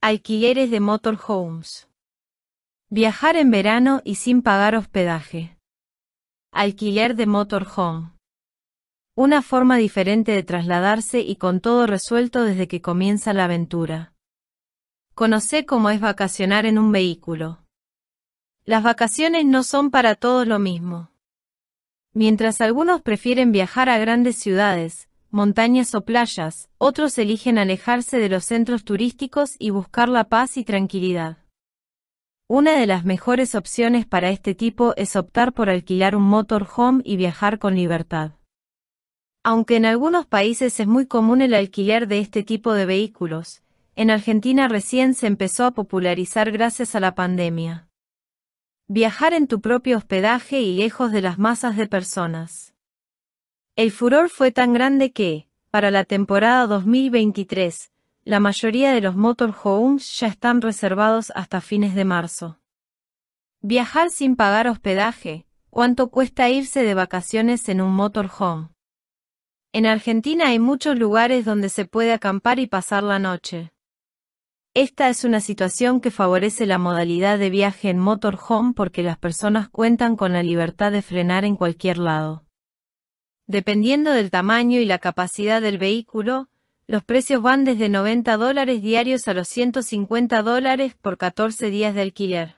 Alquileres de motorhomes. Viajar en verano y sin pagar hospedaje. Alquiler de motorhome. Una forma diferente de trasladarse y con todo resuelto desde que comienza la aventura. Conoce cómo es vacacionar en un vehículo. Las vacaciones no son para todos lo mismo. Mientras algunos prefieren viajar a grandes ciudades, montañas o playas, otros eligen alejarse de los centros turísticos y buscar la paz y tranquilidad. Una de las mejores opciones para este tipo es optar por alquilar un motorhome y viajar con libertad. Aunque en algunos países es muy común el alquiler de este tipo de vehículos, en Argentina recién se empezó a popularizar gracias a la pandemia. Viajar en tu propio hospedaje y lejos de las masas de personas. El furor fue tan grande que, para la temporada 2023, la mayoría de los motorhomes ya están reservados hasta fines de marzo. Viajar sin pagar hospedaje. ¿Cuánto cuesta irse de vacaciones en un motorhome? En Argentina hay muchos lugares donde se puede acampar y pasar la noche. Esta es una situación que favorece la modalidad de viaje en motorhome porque las personas cuentan con la libertad de frenar en cualquier lado. Dependiendo del tamaño y la capacidad del vehículo, los precios van desde 90 dólares diarios a los 150 dólares por 14 días de alquiler.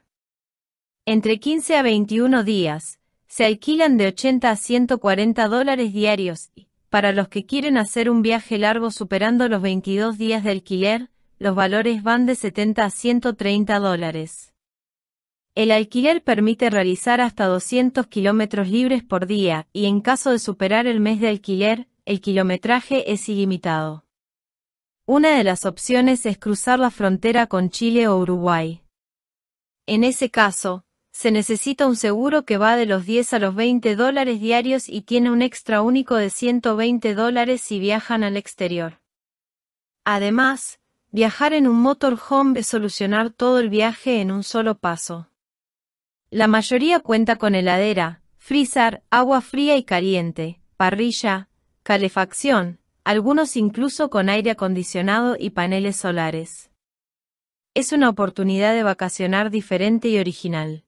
Entre 15 a 21 días, se alquilan de 80 a 140 dólares diarios y, para los que quieren hacer un viaje largo superando los 22 días de alquiler, los valores van de 70 a 130 dólares. El alquiler permite realizar hasta 200 kilómetros libres por día, y en caso de superar el mes de alquiler, el kilometraje es ilimitado. Una de las opciones es cruzar la frontera con Chile o Uruguay. En ese caso, se necesita un seguro que va de los 10 a los 20 dólares diarios y tiene un extra único de 120 dólares si viajan al exterior. Además, viajar en un motorhome es solucionar todo el viaje en un solo paso. La mayoría cuenta con heladera, freezer, agua fría y caliente, parrilla, calefacción, algunos incluso con aire acondicionado y paneles solares. Es una oportunidad de vacacionar diferente y original.